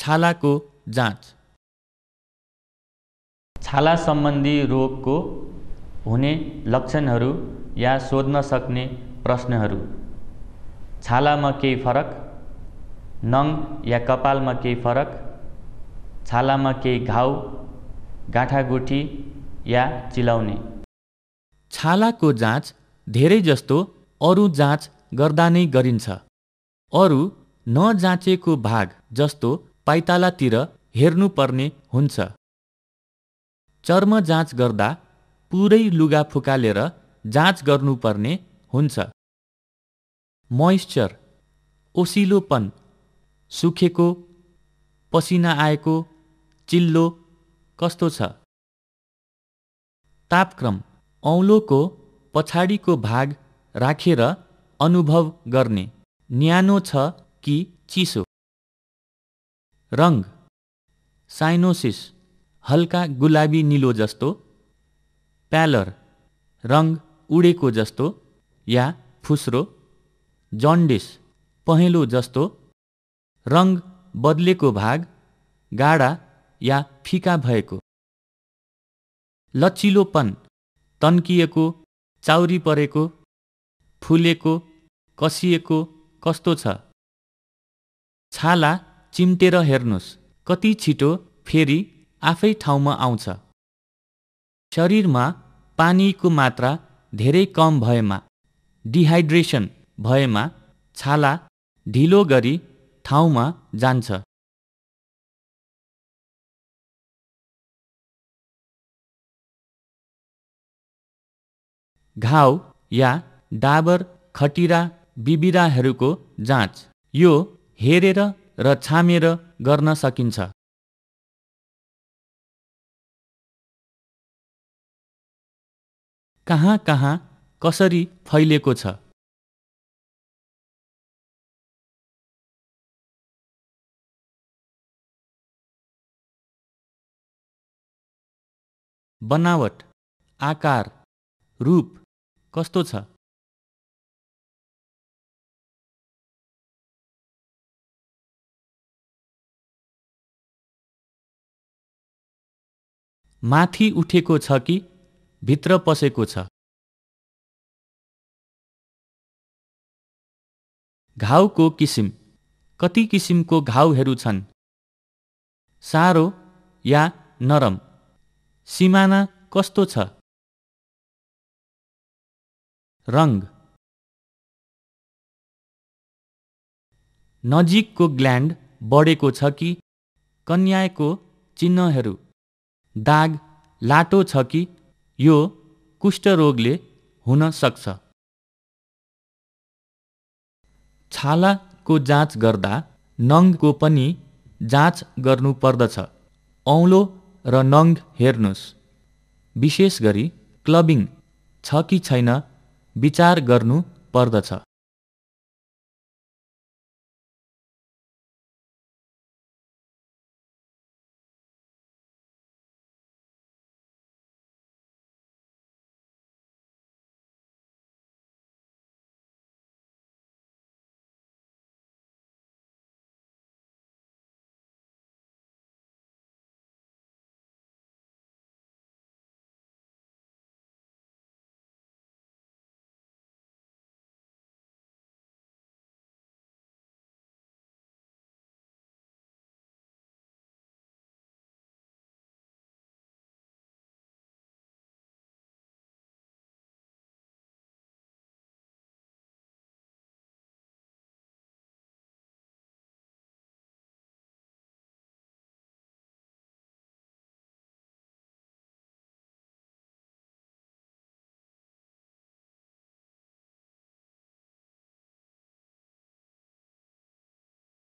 छालाको जाँच छाला सम्बन्धी रोगको हुने लक्षणहरू या सोध्न सक्ने प्रश्नहरू छालामा केही फरक नङ या कपालमा केही फरक छालामा केही घाउ गाँठागुठी या चिलाउने छालाको जाँच धेरै जस्तो अरू जाँच गर्दा नै गरिन्छ अरू नजाँचेको भाग जस्तो पाइतालातिर हेर्नुपर्ने हुन्छ चर्म जाँच गर्दा पुरै लुगा फुकालेर जाँच गर्नुपर्ने हुन्छ मोइस्चर ओसिलोपन सुखेको पसिना आएको चिल्लो कस्तो छ तापक्रम औँलोको पछाडिको भाग राखेर अनुभव गर्ने न्यानो छ कि चिसो रङ साइनोसिस हल्का गुलाबी निलो जस्तो प्यालर रङ उडेको जस्तो या फुस्रो जन्डिस पहेँलो जस्तो रङ बदलेको भाग गाढा या फिका भएको लचिलोपन तन्किएको चाउरी परेको फुलेको कसिएको कस्तो छ छाला चिम्टेर हेर्नुहोस् कति छिटो फेरि आफै ठाउँमा आउँछ शरीरमा पानीको मात्रा धेरै कम भएमा डिहाइड्रेसन भएमा छाला ढिलो गरी ठाउँमा जान्छ घाउ या डाबर खटिरा बिबिराहरूको जाँच यो हेरेर र छामेर गर्न सकिन्छ कहाँ कहाँ कसरी फैलिएको छ बनावट आकार रूप कस्तो छ माथि उठेको छ कि भित्र पसेको छ घाउको किसिम कति किसिमको घाउहरू छन् सारो या नरम सिमाना कस्तो छ रङ नजिकको ग्ल्यान्ड बढेको छ कि कन्याको चिह्नहरू दाग लाटो छ कि यो कुष्ठरोगले हुन सक्छ छालाको जाँच गर्दा नङको पनि जाँच गर्नुपर्दछ औँलो र नङ हेर्नुहोस् विशेष गरी क्लबिङ छ कि छैन विचार गर्नु पर्दछ